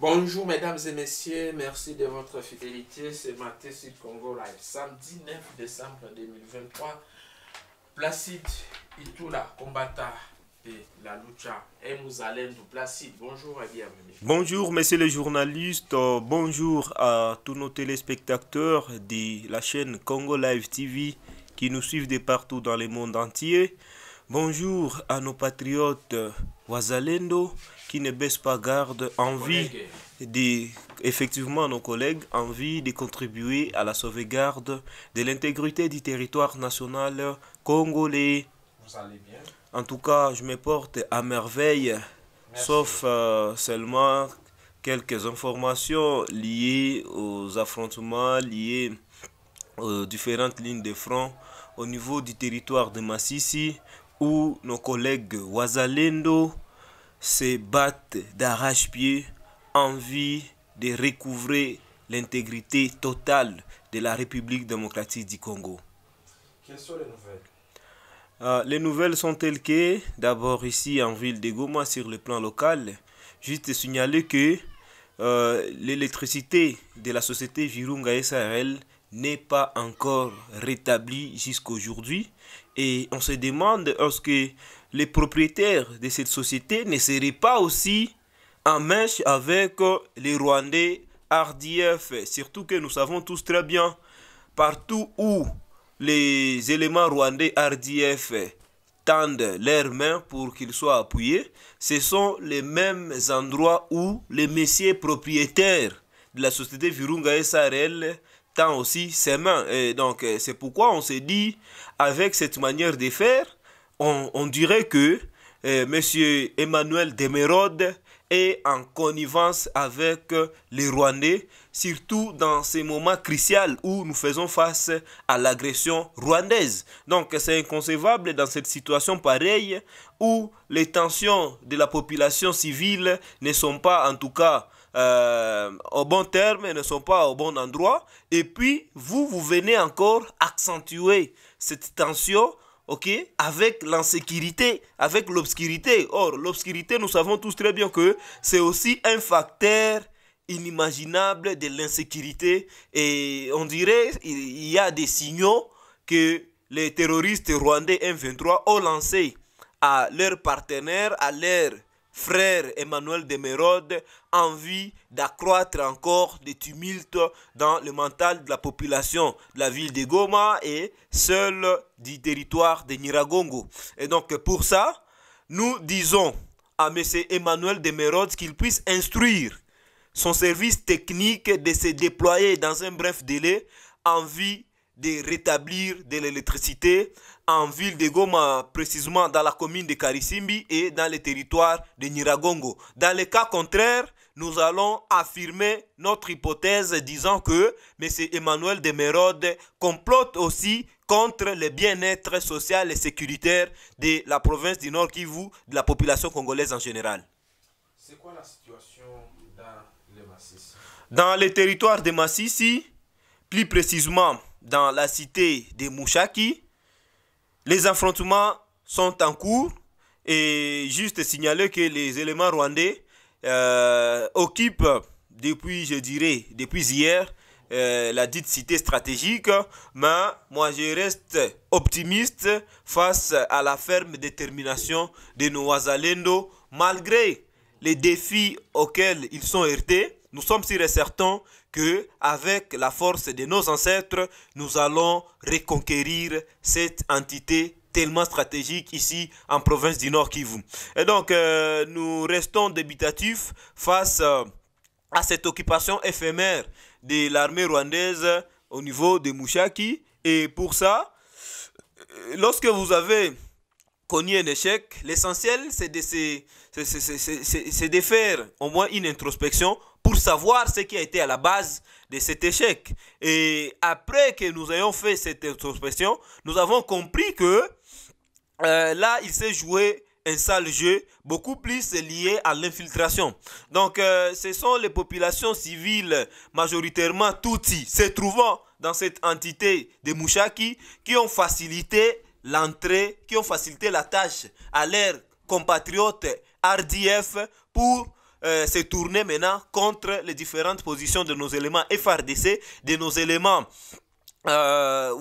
Bonjour mesdames et messieurs, merci de votre fidélité. C'est Maté Sud Congo Live, samedi 9 décembre 2023. Placide Itula, combattant la Lucha, M. nous Bonjour et bienvenue. Bonjour, messieurs les journalistes. Euh, bonjour à tous nos téléspectateurs de la chaîne Congo Live TV qui nous suivent de partout dans le monde entier. Bonjour à nos patriotes euh, Wazalendo qui ne baissent pas garde envie de, effectivement nos collègues envie de contribuer à la sauvegarde de l'intégrité du territoire national congolais. Vous allez bien en tout cas, je me porte à merveille, sauf euh, seulement quelques informations liées aux affrontements, liées aux euh, différentes lignes de front au niveau du territoire de Massissi, où nos collègues Wazalendo se battent d'arrache-pied en vue de recouvrer l'intégrité totale de la République démocratique du Congo. Quelles sont les nouvelles euh, les nouvelles sont telles que, d'abord ici en ville de Goma, sur le plan local, juste signaler que euh, l'électricité de la société Virunga SRL n'est pas encore rétablie jusqu'aujourd'hui. Et on se demande est-ce que les propriétaires de cette société ne seraient pas aussi en mèche avec les Rwandais RDF. Surtout que nous savons tous très bien, partout où les éléments rwandais RDF tendent leurs mains pour qu'ils soient appuyés, ce sont les mêmes endroits où les messieurs propriétaires de la société Virunga SRL tend aussi ses mains. donc, euh, c'est pourquoi on s'est dit, avec cette manière de faire, on, dirait que M. Euh, monsieur Emmanuel Demerode est en connivence avec les Rwandais surtout dans ces moments cruciaux où nous faisons face à l'agression rwandaise. Donc c'est inconcevable dans cette situation pareille où les tensions de la population civile ne sont pas en tout cas euh, au bon terme ne sont pas au bon endroit. Et puis, vous, vous venez encore accentuer cette tension ok, avec l'insécurité, avec l'obscurité. Or, l'obscurité, nous savons tous très bien que c'est aussi un facteur inimaginable de l'insécurité et on dirait il y a des signaux que les terroristes rwandais M23 ont lancé à leurs partenaires, à leurs frères Emmanuel Demerode, envie d'accroître encore des tumultes dans le mental de la population de la ville de Goma et seul du territoire de Niragongo. Et donc pour ça, nous disons à M. Emmanuel Demerode qu'il puisse instruire son service technique de se déployer dans un bref délai en vue de rétablir de l'électricité en ville de Goma, précisément dans la commune de Karisimbi et dans le territoire de Niragongo. Dans le cas contraire, nous allons affirmer notre hypothèse disant que M. Emmanuel Demerode complote aussi contre le bien-être social et sécuritaire de la province du Nord Kivu, de la population congolaise en général. C'est quoi la situation dans le territoire de Massissi, plus précisément dans la cité de Mouchaki, les affrontements sont en cours et juste signaler que les éléments rwandais euh, occupent depuis, je dirais, depuis hier, euh, la dite cité stratégique, mais moi je reste optimiste face à la ferme détermination de nos malgré les défis auxquels ils sont heurtés nous sommes sûrs et certains que, avec la force de nos ancêtres, nous allons reconquérir cette entité tellement stratégique ici en province du Nord Kivu. Et donc, euh, nous restons débitatifs face euh, à cette occupation éphémère de l'armée rwandaise au niveau de Mouchaki. Et pour ça, euh, lorsque vous avez connu un échec, l'essentiel c'est de se, faire au moins une introspection pour savoir ce qui a été à la base de cet échec. Et après que nous ayons fait cette introspection, nous avons compris que euh, là, il s'est joué un sale jeu, beaucoup plus lié à l'infiltration. Donc, euh, ce sont les populations civiles, majoritairement Tutsi, se trouvant dans cette entité de Mouchaki, qui ont facilité l'entrée, qui ont facilité la tâche à leurs compatriotes RDF pour euh, se tourner maintenant contre les différentes positions de nos éléments FRDC, de nos éléments euh,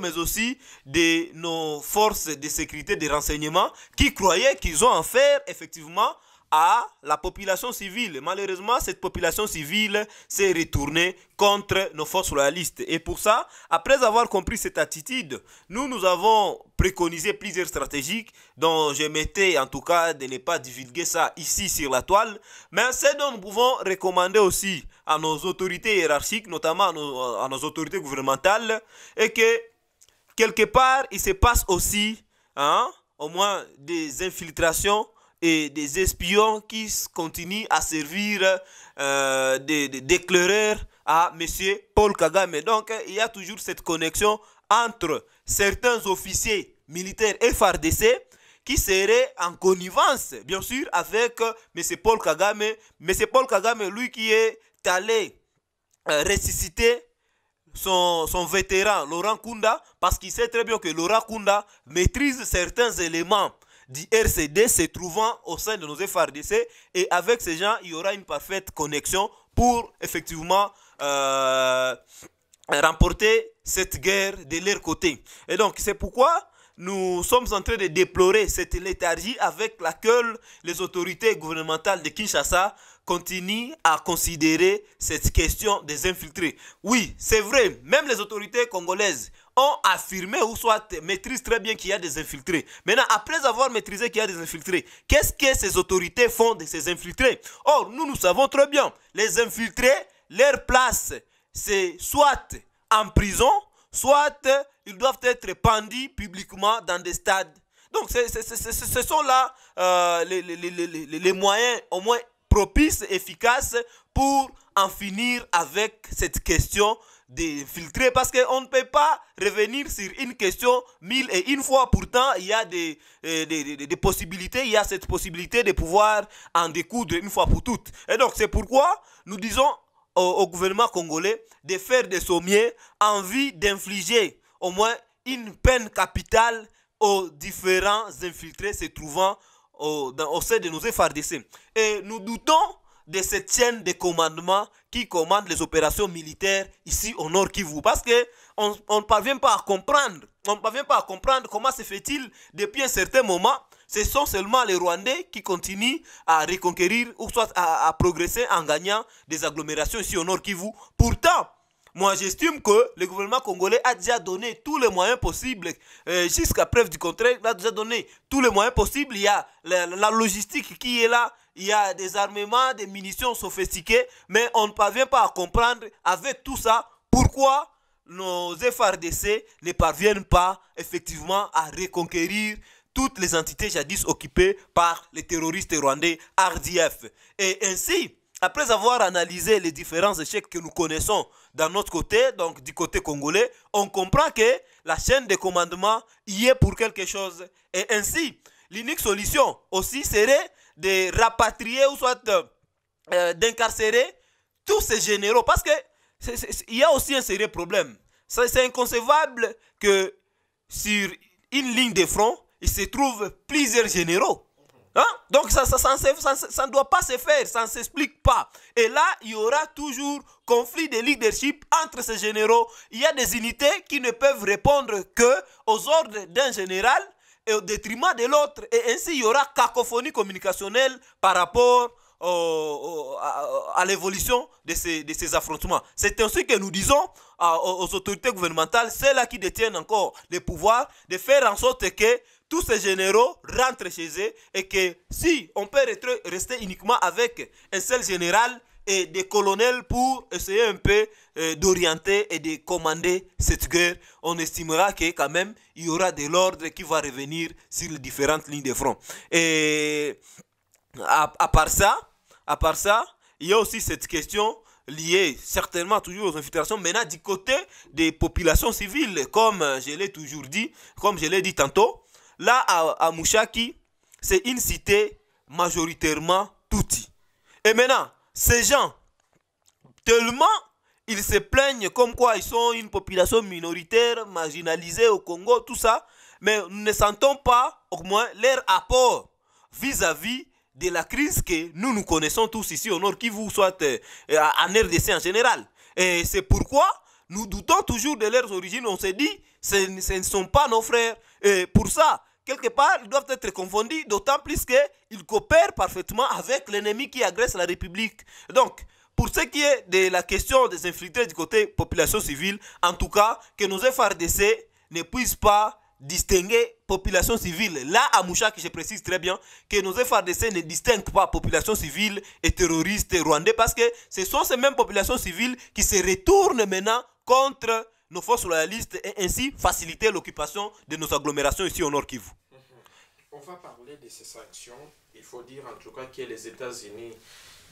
mais aussi de nos forces de sécurité, de renseignement, qui croyaient qu'ils ont en faire effectivement à la population civile. Malheureusement, cette population civile s'est retournée contre nos forces royalistes. Et pour ça, après avoir compris cette attitude, nous, nous avons préconisé plusieurs stratégies dont je mettais en tout cas de ne pas divulguer ça ici sur la toile, mais c'est dont nous pouvons recommander aussi à nos autorités hiérarchiques, notamment à nos, à nos autorités gouvernementales, et que quelque part, il se passe aussi, hein, au moins des infiltrations et des espions qui continuent à servir euh, à M. Paul Kagame. Donc, il y a toujours cette connexion entre certains officiers militaires et FRDC qui seraient en connivence, bien sûr, avec M. Paul Kagame. M. Paul Kagame, lui qui est allé euh, ressusciter son, vétéran, Laurent Kunda, parce qu'il sait très bien que Laurent Kunda maîtrise certains éléments du RCD se trouvant au sein de nos FRDC. Et avec ces gens, il y aura une parfaite connexion pour effectivement euh, remporter cette guerre de leur côté. Et donc, c'est pourquoi nous sommes en train de déplorer cette léthargie avec laquelle les autorités gouvernementales de Kinshasa continuent à considérer cette question des infiltrés. Oui, c'est vrai, même les autorités congolaises ont affirmé ou soit maîtrisent très bien qu'il y a des infiltrés. Maintenant, après avoir maîtrisé qu'il y a des infiltrés, qu'est-ce que ces autorités font de ces infiltrés Or, nous, nous savons très bien, les infiltrés, leur place, c'est soit en prison, soit ils doivent être pendus publiquement dans des stades. Donc, ce sont là euh, les, les moyens au moins propices, efficaces pour en finir avec cette question d'infiltrer, parce qu'on ne peut pas revenir sur une question mille et une fois. Pourtant, il y a euh, des, possibilités, il y a cette possibilité de pouvoir en découdre une fois pour toutes. Et donc, c'est pourquoi nous disons au, gouvernement congolais de faire des sommiers en vue d'infliger au moins une peine capitale aux différents infiltrés se trouvant au, au sein de nos FRDC. Et nous doutons de cette chaîne de commandement qui commande les opérations militaires ici au Nord Kivu. Parce que on, on ne parvient pas à comprendre. On parvient pas à comprendre comment se fait-il depuis un certain moment. Ce sont seulement les Rwandais qui continuent à reconquérir ou soit à, progresser en gagnant des agglomérations ici au Nord Kivu. Pourtant, moi, j'estime que le gouvernement congolais a déjà donné tous les moyens possibles, euh, jusqu'à preuve du contraire, il a déjà donné tous les moyens possibles. Il y a la logistique qui est là, il y a des armements, des munitions sophistiquées, mais on ne parvient pas à comprendre avec tout ça pourquoi nos FRDC ne parviennent pas effectivement à reconquérir toutes les entités jadis occupées par les terroristes rwandais RDF. Et ainsi, après avoir analysé les différents échecs que nous connaissons dans notre côté, donc du côté congolais, on comprend que la chaîne de commandement y est pour quelque chose. Et ainsi, l'unique solution aussi serait de rapatrier ou soit euh, euh, d'incarcérer tous ces généraux. Parce que il y a aussi un sérieux problème. C'est inconcevable que sur une ligne de front, il se trouve plusieurs généraux. Hein? Donc ça ne doit pas se faire, ça ne s'explique pas. Et là, il y aura toujours conflit de leadership entre ces généraux. Il y a des unités qui ne peuvent répondre que aux ordres d'un général et au détriment de l'autre. Et ainsi, il y aura cacophonie communicationnelle par rapport à, l'évolution de ces, de ces affrontements. C'est ainsi que nous disons aux autorités gouvernementales, celles-là qui détiennent encore le pouvoir, de faire en sorte que tous ces généraux rentrent chez eux et que si on peut rester uniquement avec un seul général, et des colonels pour essayer un peu euh, d'orienter et de commander cette guerre. On estimera que quand même il y aura de l'ordre qui va revenir sur les différentes lignes de front. Et à, part ça, à part ça, il y a aussi cette question Liée certainement toujours aux infiltrations, maintenant du côté des populations civiles, comme je l'ai toujours dit, comme je l'ai dit tantôt, là à, Mouchaki, c'est une cité majoritairement touti. Et maintenant, ces gens, tellement ils se plaignent comme quoi ils sont une population minoritaire, marginalisée au Congo, tout ça, mais nous ne sentons pas au moins leur apport vis-à-vis de la crise que nous nous connaissons tous ici au Nord qui vous soit euh, en RDC en général. Et c'est pourquoi nous doutons toujours de leurs origines. On se dit, ce, ne sont pas nos frères. Et pour ça, quelque part, ils doivent être confondus, d'autant plus qu'ils coopèrent parfaitement avec l'ennemi qui agresse la République. Donc, pour ce qui est de la question des infiltrés du côté population civile, en tout cas, que nos FRDC ne puissent pas distinguer population civile. Là, à que je précise très bien que nos FRDC ne distinguent pas population civile et terroristes et rwandais parce que ce sont ces mêmes populations civiles qui se retournent maintenant contre nos forces loyalistes, et ainsi faciliter l'occupation de nos agglomérations ici au Nord Kivu. On va parler de ces sanctions. Il faut dire en tout cas que les États-Unis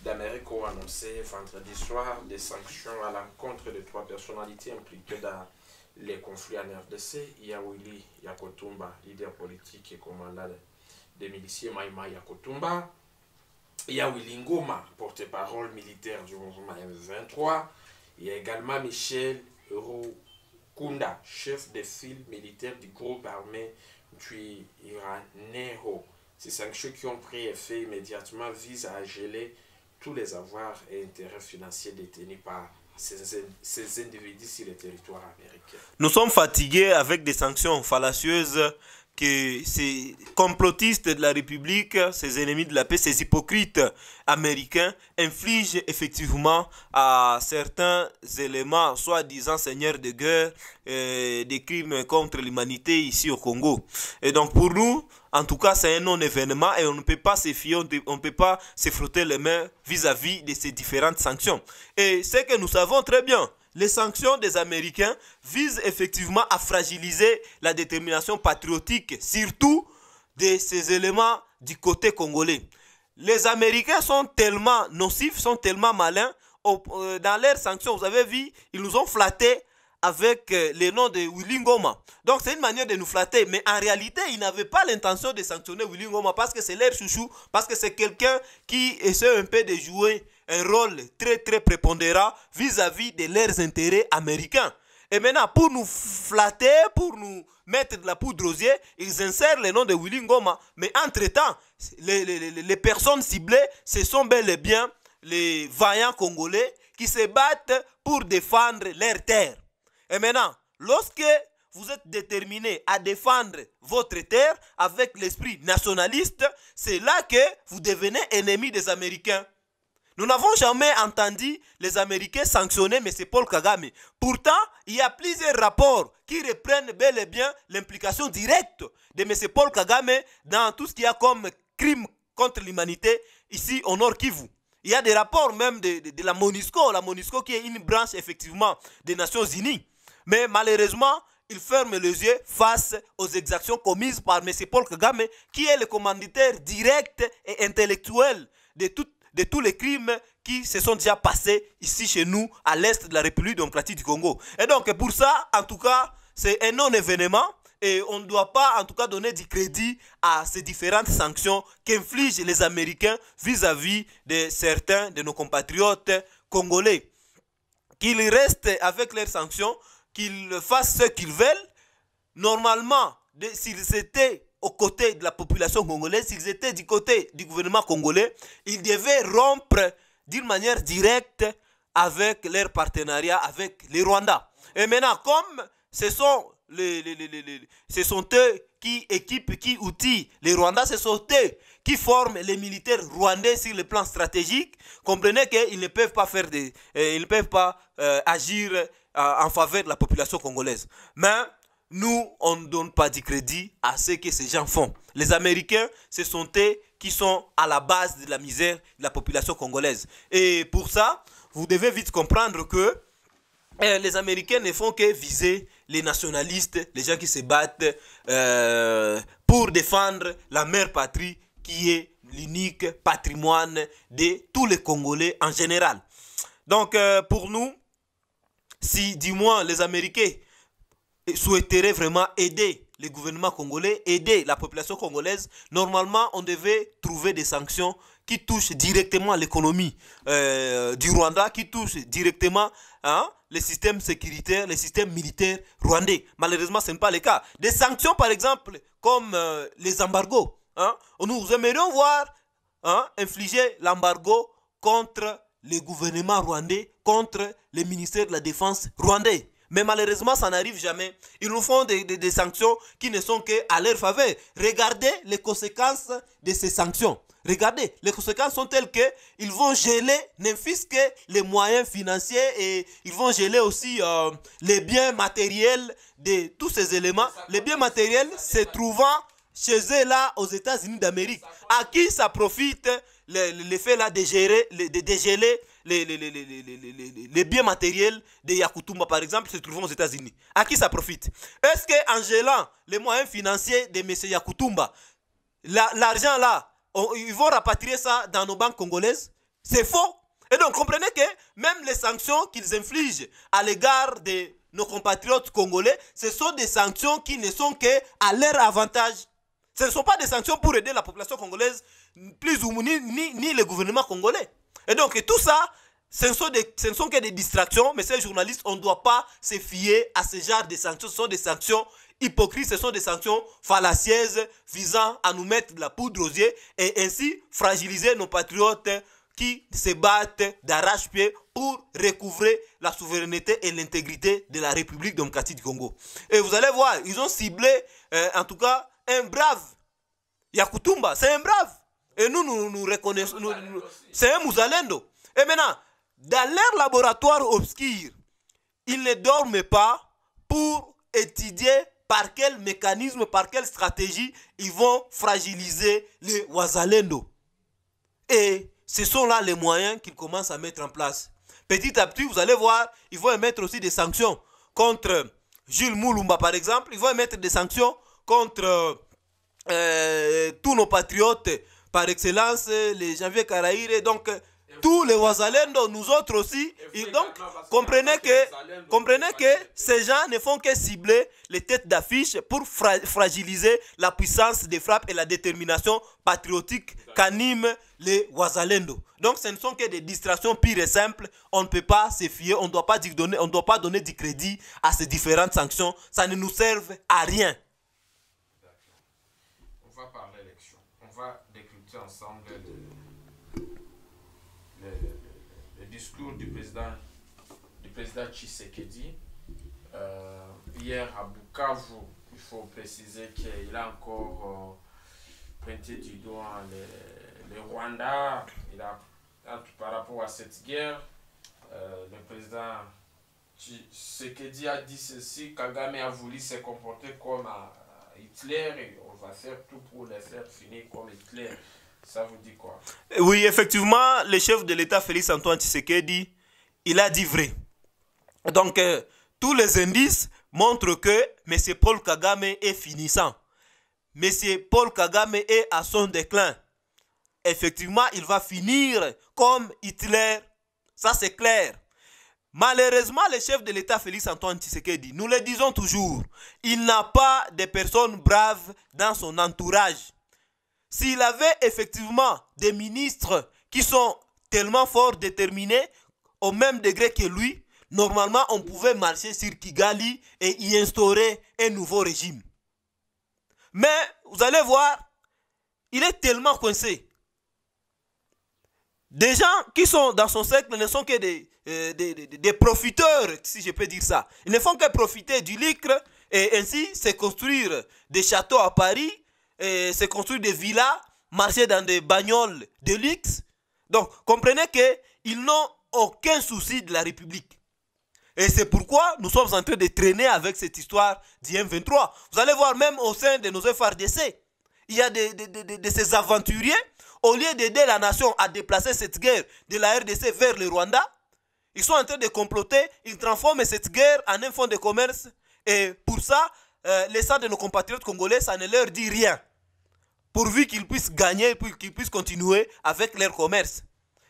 d'Amérique ont annoncé vendredi soir des sanctions à l'encontre de trois personnalités impliquées dans les conflits en RDC. Willy Yakotumba, leader politique et commandant des miliciers Maïma Yakotumba. Il y Willy Ngoma, porte-parole militaire du mouvement M23. Il y a également Michel Roux Kunda, chef des file militaires du groupe armé du Iran Nero, Ces sanctions qui ont pris effet immédiatement visent à geler tous les avoirs et intérêts financiers détenus par ces, ces individus sur le territoire américain. Nous sommes fatigués avec des sanctions fallacieuses que ces complotistes de la République, ces ennemis de la paix, ces hypocrites américains infligent effectivement à certains éléments, soi-disant seigneurs de guerre, euh, des crimes contre l'humanité ici au Congo. Et donc pour nous, en tout cas, c'est un non-événement et on ne peut pas se fier, on ne peut pas se frotter les mains vis-à-vis -vis de ces différentes sanctions. Et c'est que nous savons très bien, les sanctions des Américains visent effectivement à fragiliser la détermination patriotique, surtout de ces éléments du côté congolais. Les Américains sont tellement nocifs, sont tellement malins. Euh, dans leurs sanctions, vous avez vu, ils nous ont flattés avec euh, les noms de willingoma Donc c'est une manière de nous flatter, mais en réalité, ils n'avaient pas l'intention de sanctionner willingoma parce que c'est leur chouchou, parce que c'est quelqu'un qui essaie un peu de jouer un rôle très très prépondérant vis-à-vis de leurs intérêts américains. Et maintenant, pour nous flatter, pour nous mettre de la poudre aux yeux, ils insèrent le nom de Willingoma. Mais entre-temps, les, les, personnes ciblées, ce sont bel et bien les vaillants Congolais qui se battent pour défendre leur terre. Et maintenant, lorsque vous êtes déterminé à défendre votre terre avec l'esprit nationaliste, c'est là que vous devenez ennemi des Américains. Nous n'avons jamais entendu les Américains sanctionner M. Paul Kagame. Pourtant, il y a plusieurs rapports qui reprennent bel et bien l'implication directe de M. Paul Kagame dans tout ce qu'il y a comme crime contre l'humanité ici au Nord Kivu. Il y a des rapports même de, la MONUSCO, la MONUSCO qui est une branche effectivement des Nations Unies. Mais malheureusement, il ferme les yeux face aux exactions commises par M. Paul Kagame, qui est le commanditaire direct et intellectuel de toute de tous les crimes qui se sont déjà passés ici chez nous, à l'est de la République démocratique du Congo. Et donc, pour ça, en tout cas, c'est un non-événement. Et on ne doit pas, en tout cas, donner du crédit à ces différentes sanctions qu'infligent les Américains vis-à-vis de certains de nos compatriotes congolais. Qu'ils restent avec leurs sanctions, qu'ils fassent ce qu'ils veulent. Normalement, s'ils étaient aux côtés de la population congolaise, s'ils étaient du côté du gouvernement congolais, ils devaient rompre d'une manière directe avec leur partenariat avec les Rwandais. Et maintenant, comme ce sont, les, ce sont eux qui équipent, qui outillent les Rwandais, ce sont eux qui forment les militaires rwandais sur le plan stratégique, comprenez qu'ils ne peuvent pas faire des, euh, ils peuvent pas euh, agir euh, en faveur de la population congolaise. Mais nous, on ne donne pas du crédit à ce que ces gens font. Les Américains, ce sont eux qui sont à la base de la misère de la population congolaise. Et pour ça, vous devez vite comprendre que euh, les Américains ne font que viser les nationalistes, les gens qui se battent euh, pour défendre la mère patrie qui est l'unique patrimoine de tous les Congolais en général. Donc euh, pour nous, si dis-moi les Américains souhaiterait vraiment aider le gouvernement congolais, aider la population congolaise, normalement, on devait trouver des sanctions qui touchent directement l'économie euh, du Rwanda, qui touchent directement hein, les systèmes sécuritaires, les systèmes militaires rwandais. Malheureusement, ce n'est pas le cas. Des sanctions, par exemple, comme euh, les embargos. Hein. nous aimerions voir hein, infliger l'embargo contre le gouvernement rwandais, contre le ministère de la Défense rwandais. Mais malheureusement, ça n'arrive jamais. Ils nous font des, sanctions qui ne sont qu'à leur faveur. Regardez les conséquences de ces sanctions. Regardez, les conséquences sont telles que ils vont geler, n'infisque que les moyens financiers et ils vont geler aussi euh, les biens matériels de tous ces éléments. Les biens matériels se trouvant chez eux là aux États-Unis d'Amérique. À qui ça profite l'effet le, fait de gérer, les, biens matériels de Yakutumba, par exemple, se trouvent aux États-Unis. À qui ça profite Est-ce qu'en gelant les moyens financiers de M. Yakutumba, l'argent là, ils vont rapatrier ça dans nos banques congolaises C'est faux. Et donc, comprenez que même les sanctions qu'ils infligent à l'égard de nos compatriotes congolais, ce sont des sanctions qui ne sont que à leur avantage. Ce ne sont pas des sanctions pour aider la population congolaise, plus ou moins, ni, ni, ni le gouvernement congolais. Et donc, tout ça, ce ne, sont que des distractions, mais ces journalistes, on ne doit pas se fier à ce genre de sanctions. Ce sont des sanctions hypocrites, ce sont des sanctions fallacieuses visant à nous mettre de la poudre aux yeux et ainsi fragiliser nos patriotes qui se battent d'arrache-pied pour recouvrer la souveraineté et l'intégrité de la République démocratique du Congo. Et vous allez voir, ils ont ciblé, euh, en tout cas, un brave. Yakutumba, c'est un brave. Et nous, nous, reconnaissons. c'est un Mouzalendo. Et maintenant, dans leur laboratoire obscur, ils ne dorment pas pour étudier par quel mécanisme, par quelle stratégie ils vont fragiliser les Ouazalendo. Et ce sont là les moyens qu'ils commencent à mettre en place. Petit à petit, vous allez voir, ils vont émettre aussi des sanctions contre Jules Moulumba, par exemple. Ils vont émettre des sanctions contre euh, tous nos patriotes par excellence, les Janvier Caraïre, donc tous les Wazalendo, nous autres aussi. donc, comprenez que, comprenez que ces gens ne font que cibler les têtes d'affiche pour fragiliser la puissance des frappes et la détermination patriotique qu'animent les Wazalendo. Donc, ce ne sont que des distractions pires et simples. On ne peut pas se fier, on ne doit pas donner, on doit pas donner du crédit à ces différentes sanctions. Ça ne nous sert à rien va parler élection l'élection. On va décrypter ensemble le, discours du président, du président Tshisekedi. Euh, hier à Bukavu, il faut préciser qu'il a encore prêté euh, pointé du doigt le, Rwanda. Il a, par rapport à cette guerre, euh, le président Tshisekedi a dit ceci, Kagame a voulu se comporter comme Hitler, et tout pour les finir comme Hitler. Ça vous dit quoi Oui, effectivement, le chef de l'État, Félix Antoine dit, il a dit vrai. Donc, euh, tous les indices montrent que M. Paul Kagame est finissant. M. Paul Kagame est à son déclin. Effectivement, il va finir comme Hitler. Ça, c'est clair. Malheureusement, le chef de l'État, Félix Antoine Tshisekedi, nous le disons toujours, il n'a pas de personnes braves dans son entourage. S'il avait effectivement des ministres qui sont tellement forts, déterminés, au même degré que lui, normalement, on pouvait marcher sur Kigali et y instaurer un nouveau régime. Mais vous allez voir, il est tellement coincé. Des gens qui sont dans son cercle ne sont que des, euh, des, profiteurs, si je peux dire ça. Ils ne font que profiter du litre et ainsi se construire des châteaux à Paris, et se construire des villas, marcher dans des bagnoles de luxe. Donc, comprenez qu'ils n'ont aucun souci de la République. Et c'est pourquoi nous sommes en train de traîner avec cette histoire dim 23 Vous allez voir même au sein de nos FRDC, il y a de, ces aventuriers, au lieu d'aider la nation à déplacer cette guerre de la RDC vers le Rwanda, ils sont en train de comploter, ils transforment cette guerre en un fonds de commerce. Et pour ça, euh, les de nos compatriotes congolais, ça ne leur dit rien. Pourvu qu'ils puissent gagner et qu'ils puissent continuer avec leur commerce.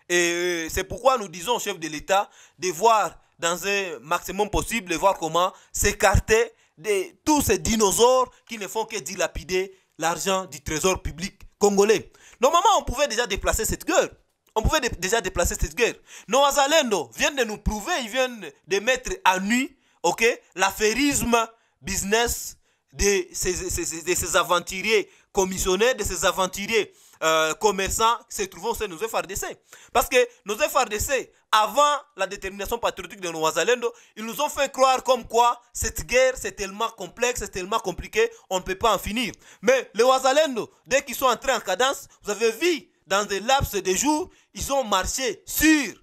Et euh, c'est pourquoi nous disons au chef de l'État de voir dans un maximum possible, de voir comment s'écarter de tous ces dinosaures qui ne font que dilapider l'argent du trésor public congolais. Normalement, on pouvait déjà déplacer cette guerre. On pouvait déjà déplacer cette guerre. Nos Oazalendo viennent de nous prouver, ils viennent de mettre à nu ok, l'affairisme business de ces, aventuriers commissionnaires, de ces aventuriers euh, commerçants qui se trouvent au de nos FRDC. Parce que nos FRDC, avant la détermination patriotique de nos Oazalendo, ils nous ont fait croire comme quoi cette guerre, c'est tellement complexe, c'est tellement compliqué, on ne peut pas en finir. Mais les Oazalendo, dès qu'ils sont entrés en cadence, vous avez vu dans un laps de jours, ils ont marché sur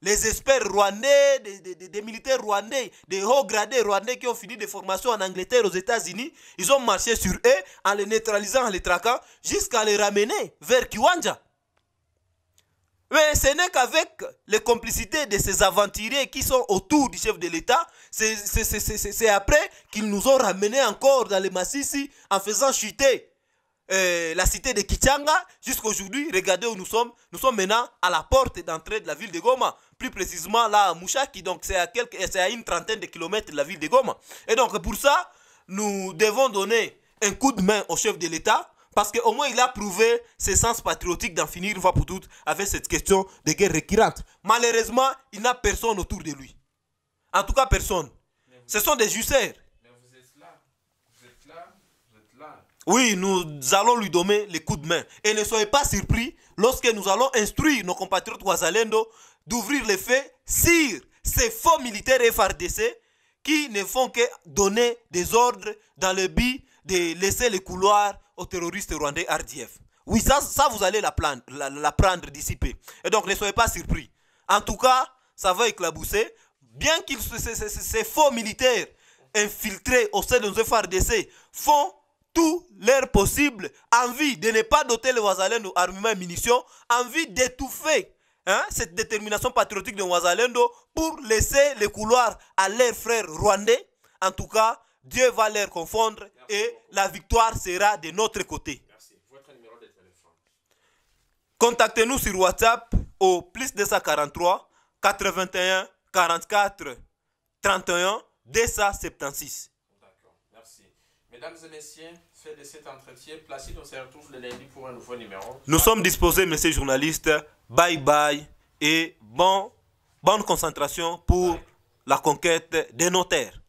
les experts rwandais, des, militaires rwandais, des hauts gradés rwandais qui ont fini des formations en Angleterre, aux États-Unis. Ils ont marché sur eux en les neutralisant, en les traquant, jusqu'à les ramener vers Kiwanja. Mais ce n'est qu'avec les complicités de ces aventuriers qui sont autour du chef de l'État, c'est après qu'ils nous ont ramenés encore dans les massifs en faisant chuter euh, la cité de Kichanga aujourd'hui, Regardez où nous sommes. Nous sommes maintenant à la porte d'entrée de la ville de Goma. Plus précisément là à Mouchaki. Donc c'est à, quelques, euh, à une trentaine de kilomètres de la ville de Goma. Et donc pour ça, nous devons donner un coup de main au chef de l'État. Parce qu'au moins, il a prouvé ses sens patriotiques d'en finir une pour toutes avec cette question de guerre récurrente. Malheureusement, il n'a personne autour de lui. En tout cas, personne. Ce sont des jusseurs. Oui, nous allons lui donner les coups de main. Et ne soyez pas surpris lorsque nous allons instruire nos compatriotes Ouazalendo d'ouvrir les faits sur ces faux militaires FRDC qui ne font que donner des ordres dans le but de laisser les couloirs aux terroristes rwandais RDF. Oui, ça, ça vous allez la prendre, la, Et donc, ne soyez pas surpris. En tout cas, ça va éclabousser. Bien que ces faux militaires infiltrés au sein de nos FRDC font tout leur possible, envie de ne pas doter les Wazalendo armement et munitions, envie d'étouffer hein, cette détermination patriotique de Wazalendo pour laisser les couloirs à leurs frères rwandais. En tout cas, Dieu va leur confondre et la victoire sera de notre côté. Merci. Contactez-nous sur WhatsApp au plus 243 81 44 31 276. Mesdames et messieurs, c'est de cet entretien. Placide, on se retrouve le lundi pour un nouveau numéro. Nous sommes disposés, messieurs journalistes. Bye bye et bon, bonne concentration pour la conquête des notaires.